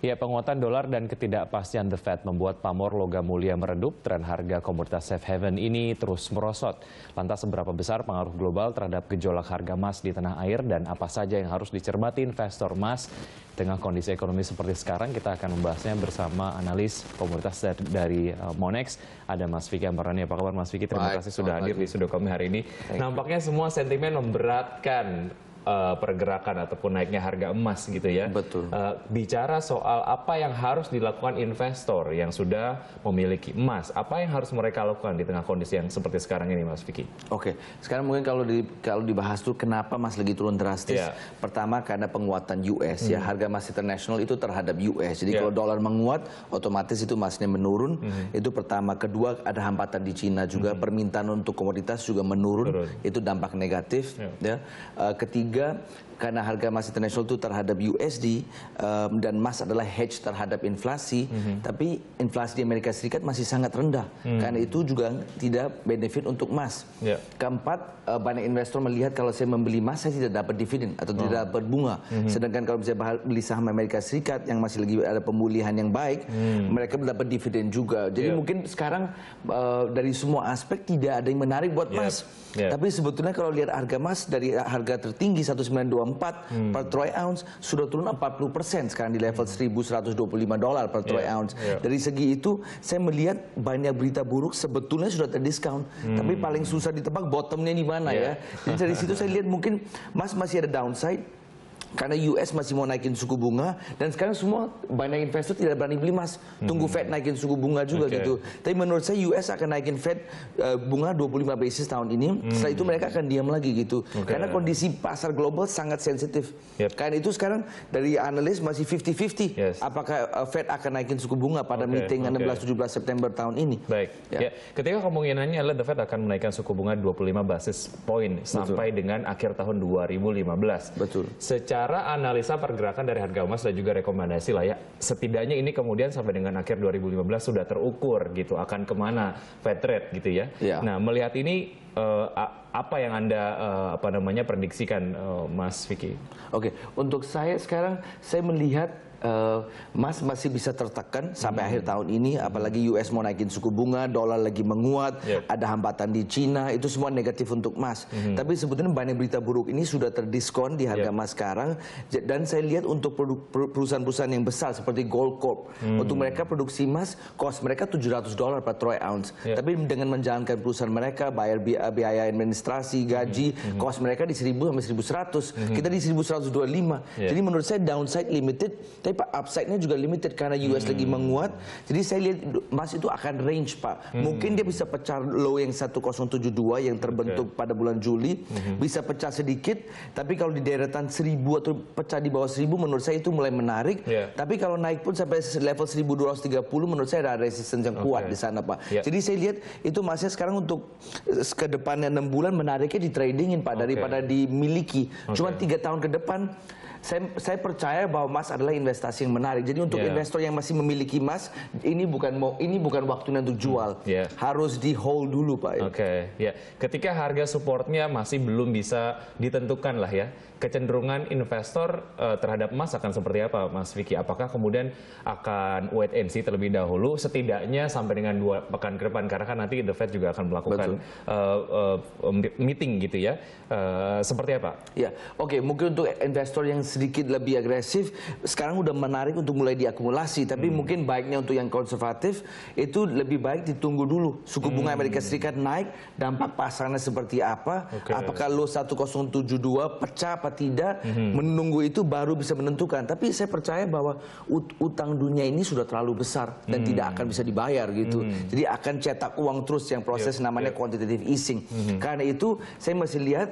Ya, penguatan dolar dan ketidakpastian The Fed membuat pamor logam mulia meredup. Tren harga komoditas safe haven ini terus merosot. Lantas seberapa besar pengaruh global terhadap gejolak harga emas di tanah air dan apa saja yang harus dicermati investor emas dengan kondisi ekonomi seperti sekarang kita akan membahasnya bersama analis komoditas dari, eh, Monex ada Mas Vicky Ambarani apa kabar Mas Vicky terima kasih sudah hadir di studio kami hari ini nampaknya semua sentimen memberatkan Eh, pergerakan ataupun naiknya harga emas gitu ya. Betul. Eh, bicara soal apa yang harus dilakukan investor yang sudah memiliki emas, apa yang harus mereka lakukan di tengah kondisi yang seperti sekarang ini, Mas Vicky? Oke, sekarang mungkin kalau di, kalau dibahas tuh kenapa emas lagi turun drastis? Yeah. Pertama karena penguatan US ya, hmm. ya, harga emas internasional itu terhadap US. Jadi yeah. kalau dolar menguat, otomatis itu emasnya menurun. Hmm. Itu pertama. Kedua ada hambatan di Cina juga, hmm. permintaan untuk komoditas juga menurun. Turun. Itu dampak negatif. Yeah. Ya. Eh, ketiga harga karena harga emas internasional itu terhadap USD um, dan emas adalah hedge terhadap inflasi, mm -hmm. tapi inflasi di Amerika Serikat masih sangat rendah. Mm -hmm. Karena itu juga tidak benefit untuk emas. Yeah. Keempat, uh, banyak investor melihat kalau saya membeli emas saya tidak dapat dividen atau oh. tidak dapat bunga. Mm -hmm. Sedangkan kalau saya beli saham Amerika Serikat yang masih lagi ada pemulihan yang baik, mm. mereka mendapat dividen juga. Jadi yeah. mungkin sekarang uh, dari semua aspek tidak ada yang menarik buat ya. emas. Yeah. Yeah. Tapi sebetulnya kalau lihat harga emas dari harga tertinggi tinggi 1924 hmm. per troy ounce sudah turun 40 persen sekarang di level 1125 hmm. dolar per troy yeah. ounce. Yeah. Dari segi itu saya melihat banyak berita buruk sebetulnya sudah terdiskon, hmm. tapi paling susah ditebak bottomnya di mana ya. yeah. ya. Jadi dari situ saya lihat mungkin Mas masih ada downside karena US masih mau naikin suku bunga dan sekarang semua banyak investor tidak berani beli emas tunggu hmm. Fed naikin suku bunga juga okay. gitu tapi menurut saya US akan naikin Fed uh, bunga 25 basis tahun ini hmm. setelah itu hmm. mereka akan diam lagi gitu okay. karena kondisi pasar global sangat sensitif yep. karena itu sekarang dari analis masih 50-50 yes. apakah eh, Fed akan naikin suku bunga pada okay. meeting okay. 16-17 September tahun ini baik ya. ya ketika kemungkinannya adalah The Fed akan menaikkan suku bunga 25 basis point Betul. sampai dengan akhir tahun 2015 Betul. secara secara analisa pergerakan dari harga emas dan juga rekomendasi lah ya. Setidaknya ini kemudian sampai dengan akhir 2015 sudah terukur gitu akan kemana Fed rate gitu ya. ya. Nah melihat ini uh, apa yang anda uh, apa namanya prediksikan uh, Mas Vicky? Oke, untuk saya sekarang saya melihat uh, Mas masih bisa tertekan sampai akhir tahun ini, apalagi US mau naikin suku bunga, dolar lagi menguat, yeah. ada hambatan di Cina, itu semua negatif untuk Mas. Hmm. Tapi sebetulnya banyak berita buruk ini sudah terdiskon di harga emas ya. Mas sekarang, dan saya lihat untuk perusahaan-perusahaan yang besar seperti Gold Corp, hmm. untuk mereka produksi Mas, cost mereka 700 dolar per troy ounce. Yeah. Tapi dengan menjalankan perusahaan mereka, bayar biaya administrasi, mhm. gaji, hmm. cost mereka di 1000 sampai 1100, hmm. kita di 1125. Yeah. Jadi menurut saya downside limited, tapi Pak upside-nya juga limited karena US hmm. lagi menguat. Jadi saya lihat emas itu akan range Pak. Hmm. Mungkin dia bisa pecah low yang 1072 yang terbentuk okay. pada bulan Juli, hmm. bisa pecah sedikit. Tapi kalau di deretan 1000 atau pecah di bawah 1000 menurut saya itu mulai menarik. Yeah. Tapi kalau naik pun sampai level 1230 menurut saya ada resistance yang kuat okay. di sana Pak. Yeah. Jadi saya lihat itu masih sekarang untuk ke depannya 6 bulan menariknya di tradingin Pak okay. daripada dimiliki. Okay. Cuma 3 tahun ke depan saya, saya percaya bahwa emas adalah investasi yang menarik. Jadi untuk yeah. investor yang masih memiliki emas, ini bukan mau ini bukan waktunya untuk jual. Hmm, yeah. Harus di hold dulu, Pak. Oke, okay. ya. Yeah. Ketika harga supportnya masih belum bisa ditentukan lah ya. Kecenderungan investor uh, terhadap emas akan seperti apa, Mas Vicky? Apakah kemudian akan wait and see terlebih dahulu setidaknya sampai dengan dua pekan ke depan karena kan nanti The Fed juga akan melakukan uh, uh, meeting gitu ya. Uh, seperti apa? Ya, oke, okay. mungkin untuk investor yang sedikit lebih agresif sekarang udah menarik untuk mulai diakumulasi tapi hmm. mungkin baiknya untuk yang konservatif itu lebih baik ditunggu dulu suku bunga hmm. Amerika Serikat naik dampak pasarnya seperti apa okay. apakah lo 1072 pecah apa tidak hmm. menunggu itu baru bisa menentukan tapi saya percaya bahwa ut utang dunia ini sudah terlalu besar dan hmm. tidak akan bisa dibayar gitu hmm. jadi akan cetak uang terus yang proses yep. Iya. namanya yep. Iya. quantitative easing hmm. karena itu saya masih lihat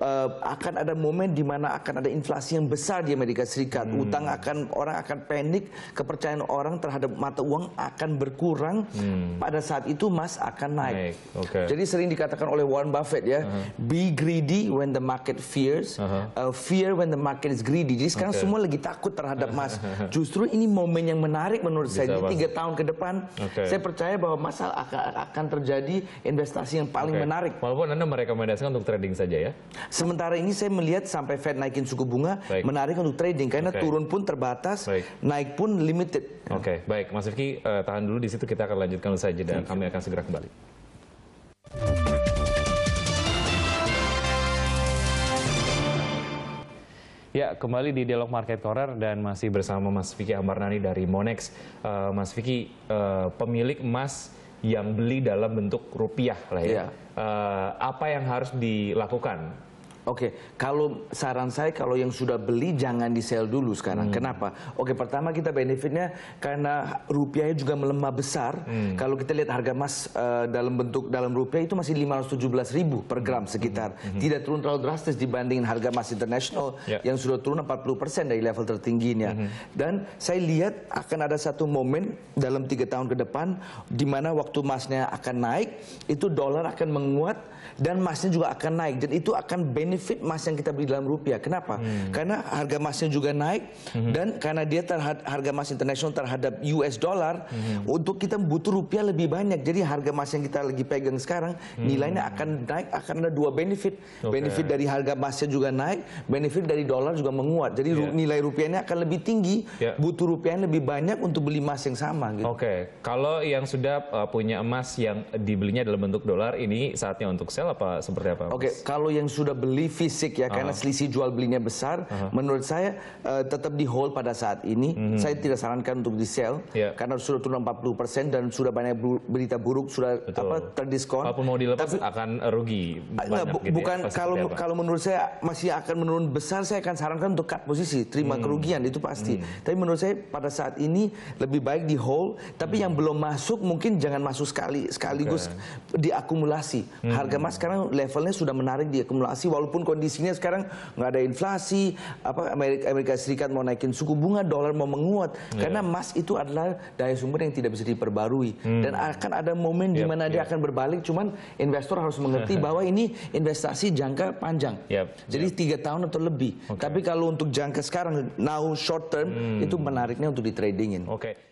uh, akan ada momen di mana akan ada inflasi yang besar di Amerika Serikat. Hmm. Utang akan orang akan panik, kepercayaan orang terhadap mata uang akan berkurang. Hmm. Pada saat itu emas akan naik. naik. Okay. Jadi sering dikatakan oleh Warren Buffett ya, uh -huh. be greedy when the market fears, uh -huh. uh, fear when the market is greedy. Jadi sekarang okay. semua lagi takut terhadap emas. Justru ini momen yang menarik menurut Bisa saya. Ini tiga tahun ke depan, okay. saya percaya bahwa masalah akan, akan terjadi investasi yang paling okay. menarik. Walaupun anda merekomendasikan untuk trading saja ya. Sementara ini saya melihat sampai Fed naikin suku bunga baik. menarik untuk trading karena okay. turun pun terbatas, baik. naik pun limited. Oke, okay. baik Mas Rifki uh, tahan dulu di situ kita akan lanjutkan usai jeda. Kami akan segera kembali. Ya, kembali di Dialog Market Corner dan masih bersama Mas Vicky Ambarnani dari Monex. Uh, Mas Vicky, uh, pemilik emas yang beli dalam bentuk rupiah lah ya. Yeah. Iya. Uh, apa yang harus dilakukan Oke, okay. kalau saran saya kalau yang sudah beli jangan di-sell dulu sekarang. Hmm. Kenapa? Oke, okay, pertama kita benefitnya karena rupiahnya juga melemah besar. Hmm. Kalau kita lihat harga emas uh, dalam bentuk dalam rupiah itu masih 517 ribu per hmm. gram sekitar. Hmm. Hmm. Tidak turun terlalu drastis dibandingin harga emas internasional yeah. yang sudah turun 40% dari level tertingginya. Hmm. Dan saya lihat akan ada satu momen dalam tiga tahun ke depan di mana waktu emasnya akan naik, itu dolar akan menguat dan emasnya juga akan naik dan itu akan benefit benefit emas yang kita beli dalam rupiah. Kenapa? Hmm. Karena harga emasnya juga naik hmm. dan karena dia terhad, harga emas internasional terhadap US dollar, hmm. untuk kita butuh rupiah lebih banyak. Jadi harga emas yang kita lagi pegang sekarang hmm. nilainya akan naik akan ada dua benefit. Okay. Benefit dari harga emasnya juga naik, benefit dari dolar juga menguat. Jadi yeah. nilai rupiahnya akan lebih tinggi, yeah. butuh rupiah lebih banyak untuk beli emas yang sama gitu. Oke. Okay. Kalau yang sudah uh, punya emas yang dibelinya dalam bentuk dolar ini saatnya untuk sell apa seperti apa? Oke, okay. kalau yang sudah beli beli fisik ya karena ah. selisih jual belinya besar. Ah. Menurut saya uh, tetap di hold pada saat ini. Uh hmm. -huh. Saya tidak sarankan untuk di sell yeah. karena sudah turun 40% dan sudah banyak berita buruk sudah Betul. apa terdiskon. Apapun mau dilepas Tapi, akan rugi. Enggak, ah, bu gitu ya, bukan ya, kalau kalau menurut saya masih akan menurun besar saya akan sarankan untuk cut posisi, terima hmm. kerugian itu pasti. Hmm. Tapi menurut saya pada saat ini lebih baik di hold, tapi hmm. yang belum masuk mungkin jangan masuk sekali sekaligus okay. diakumulasi. Hmm. Harga emas karena levelnya sudah menarik diakumulasi walaupun walaupun kondisinya sekarang nggak ada inflasi, apa Amerika, Amerika Serikat mau naikin suku bunga, dolar mau menguat, yeah. karena emas itu adalah daya sumber yang tidak bisa diperbarui hmm. dan akan ada momen yep, di mana yep. dia akan berbalik. Cuman investor harus mengerti bahwa ini investasi jangka panjang, yep, jadi tiga tahun atau lebih. Okay. Tapi kalau untuk jangka sekarang, now short term hmm. itu menariknya untuk di Oke. Okay.